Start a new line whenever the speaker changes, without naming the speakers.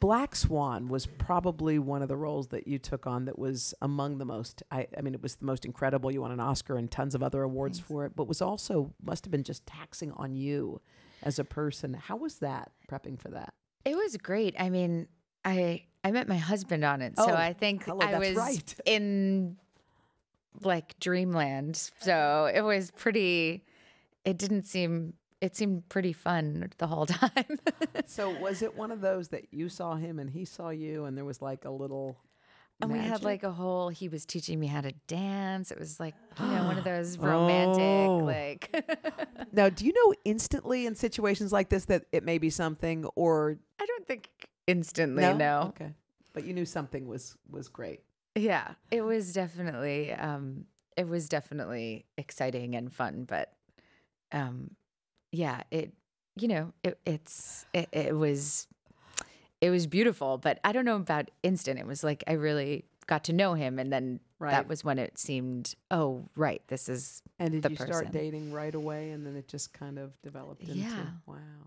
Black Swan was probably one of the roles that you took on that was among the most. I, I mean, it was the most incredible. You won an Oscar and tons of other awards Thanks. for it, but was also must have been just taxing on you as a person. How was that prepping for that?
It was great. I mean, I I met my husband on it, oh, so I think hello, I was right. in like dreamland. So it was pretty. It didn't seem it seemed pretty fun the whole time.
so was it one of those that you saw him and he saw you and there was like a little and magic? we had like a whole he was teaching me how to dance. It was like, you know, one of those romantic oh. like Now, do you know instantly in situations like this that it may be something or I don't think instantly, no. no. Okay. But you knew something was was great.
Yeah. It was definitely um it was definitely exciting and fun, but um yeah, it you know, it, it's it, it was it was beautiful, but I don't know about instant. It was like I really got to know him, and then right. that was when it seemed, oh, right, this is. And did the you person. start
dating right away, and then it just kind of developed? Yeah. Into, wow.